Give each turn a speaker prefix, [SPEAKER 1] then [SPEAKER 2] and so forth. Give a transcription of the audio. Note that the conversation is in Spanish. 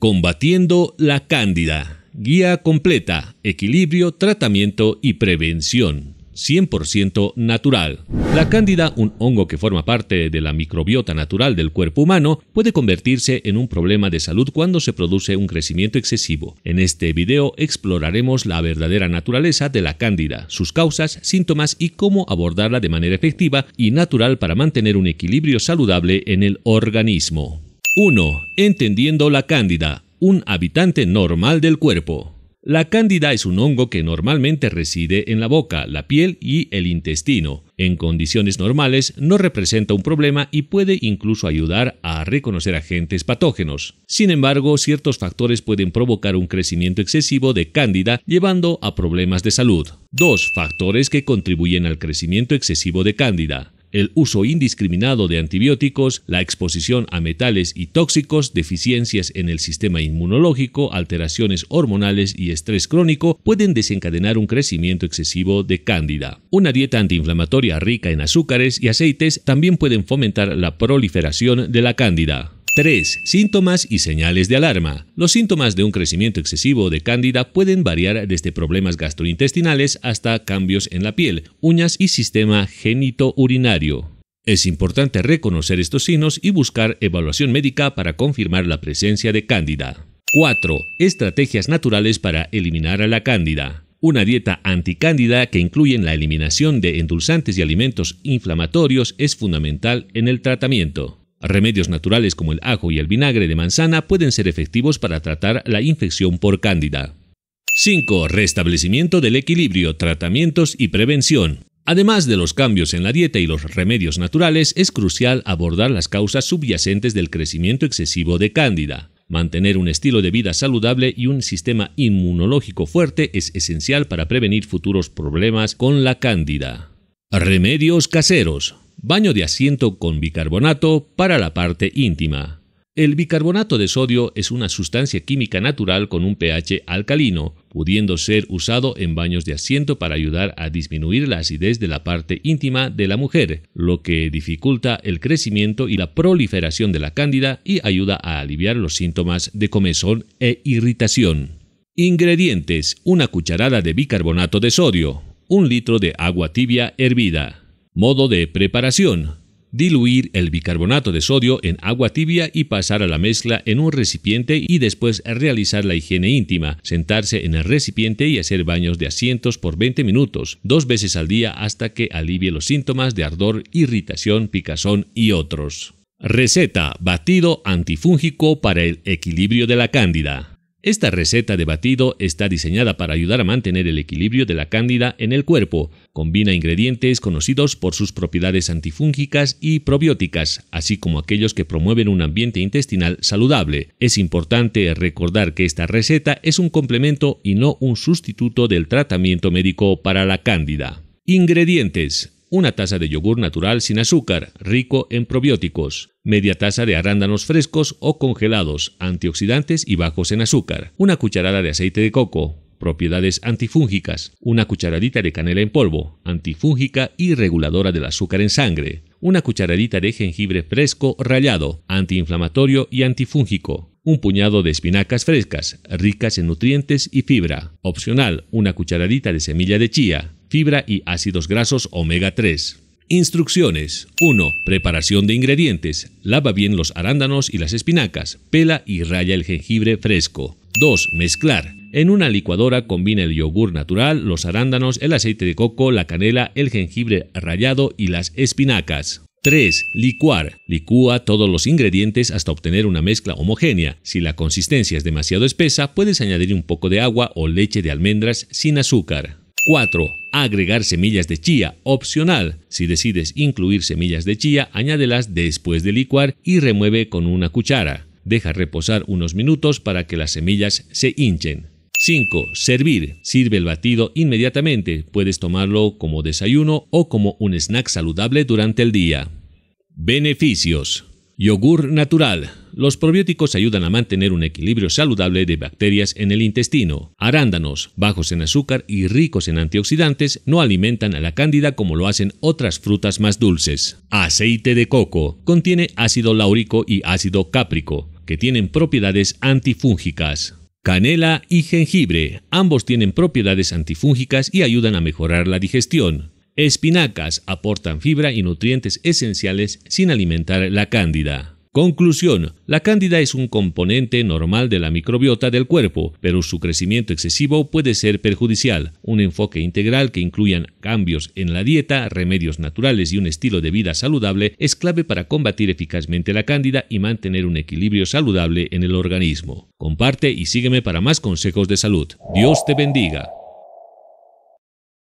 [SPEAKER 1] Combatiendo la cándida. Guía completa, equilibrio, tratamiento y prevención. 100% natural. La cándida, un hongo que forma parte de la microbiota natural del cuerpo humano, puede convertirse en un problema de salud cuando se produce un crecimiento excesivo. En este video exploraremos la verdadera naturaleza de la cándida, sus causas, síntomas y cómo abordarla de manera efectiva y natural para mantener un equilibrio saludable en el organismo. 1. Entendiendo la cándida, un habitante normal del cuerpo. La cándida es un hongo que normalmente reside en la boca, la piel y el intestino. En condiciones normales no representa un problema y puede incluso ayudar a reconocer agentes patógenos. Sin embargo, ciertos factores pueden provocar un crecimiento excesivo de cándida llevando a problemas de salud. 2. factores que contribuyen al crecimiento excesivo de cándida el uso indiscriminado de antibióticos, la exposición a metales y tóxicos, deficiencias en el sistema inmunológico, alteraciones hormonales y estrés crónico pueden desencadenar un crecimiento excesivo de cándida. Una dieta antiinflamatoria rica en azúcares y aceites también pueden fomentar la proliferación de la cándida. 3. Síntomas y señales de alarma. Los síntomas de un crecimiento excesivo de cándida pueden variar desde problemas gastrointestinales hasta cambios en la piel, uñas y sistema genitourinario. Es importante reconocer estos signos y buscar evaluación médica para confirmar la presencia de cándida. 4. Estrategias naturales para eliminar a la cándida una dieta anticándida que incluye la eliminación de endulzantes y alimentos inflamatorios es fundamental en el tratamiento. Remedios naturales como el ajo y el vinagre de manzana pueden ser efectivos para tratar la infección por cándida. 5. Restablecimiento del equilibrio, tratamientos y prevención. Además de los cambios en la dieta y los remedios naturales, es crucial abordar las causas subyacentes del crecimiento excesivo de cándida. Mantener un estilo de vida saludable y un sistema inmunológico fuerte es esencial para prevenir futuros problemas con la cándida. Remedios caseros. Baño de asiento con bicarbonato para la parte íntima. El bicarbonato de sodio es una sustancia química natural con un pH alcalino, pudiendo ser usado en baños de asiento para ayudar a disminuir la acidez de la parte íntima de la mujer, lo que dificulta el crecimiento y la proliferación de la cándida y ayuda a aliviar los síntomas de comezón e irritación. Ingredientes: una cucharada de bicarbonato de sodio, un litro de agua tibia hervida, Modo de preparación. Diluir el bicarbonato de sodio en agua tibia y pasar a la mezcla en un recipiente y después realizar la higiene íntima, sentarse en el recipiente y hacer baños de asientos por 20 minutos, dos veces al día hasta que alivie los síntomas de ardor, irritación, picazón y otros. Receta: batido antifúngico para el equilibrio de la cándida. Esta receta de batido está diseñada para ayudar a mantener el equilibrio de la cándida en el cuerpo. Combina ingredientes conocidos por sus propiedades antifúngicas y probióticas, así como aquellos que promueven un ambiente intestinal saludable. Es importante recordar que esta receta es un complemento y no un sustituto del tratamiento médico para la cándida. Ingredientes una taza de yogur natural sin azúcar, rico en probióticos, media taza de arándanos frescos o congelados, antioxidantes y bajos en azúcar, una cucharada de aceite de coco, propiedades antifúngicas, una cucharadita de canela en polvo, antifúngica y reguladora del azúcar en sangre, una cucharadita de jengibre fresco rallado, antiinflamatorio y antifúngico, un puñado de espinacas frescas, ricas en nutrientes y fibra, opcional, una cucharadita de semilla de chía, fibra y ácidos grasos omega 3. Instrucciones 1. Preparación de ingredientes. Lava bien los arándanos y las espinacas. Pela y raya el jengibre fresco. 2. Mezclar. En una licuadora combina el yogur natural, los arándanos, el aceite de coco, la canela, el jengibre rallado y las espinacas. 3. Licuar. Licúa todos los ingredientes hasta obtener una mezcla homogénea. Si la consistencia es demasiado espesa, puedes añadir un poco de agua o leche de almendras sin azúcar. 4. Agregar semillas de chía, opcional. Si decides incluir semillas de chía, añádelas después de licuar y remueve con una cuchara. Deja reposar unos minutos para que las semillas se hinchen. 5. Servir. Sirve el batido inmediatamente. Puedes tomarlo como desayuno o como un snack saludable durante el día. Beneficios. Yogur natural. Los probióticos ayudan a mantener un equilibrio saludable de bacterias en el intestino. Arándanos, bajos en azúcar y ricos en antioxidantes, no alimentan a la cándida como lo hacen otras frutas más dulces. Aceite de coco. Contiene ácido láurico y ácido cáprico, que tienen propiedades antifúngicas. Canela y jengibre. Ambos tienen propiedades antifúngicas y ayudan a mejorar la digestión. Espinacas aportan fibra y nutrientes esenciales sin alimentar la cándida. Conclusión. La cándida es un componente normal de la microbiota del cuerpo, pero su crecimiento excesivo puede ser perjudicial. Un enfoque integral que incluyan cambios en la dieta, remedios naturales y un estilo de vida saludable es clave para combatir eficazmente la cándida y mantener un equilibrio saludable en el organismo. Comparte y sígueme para más consejos de salud. Dios te bendiga.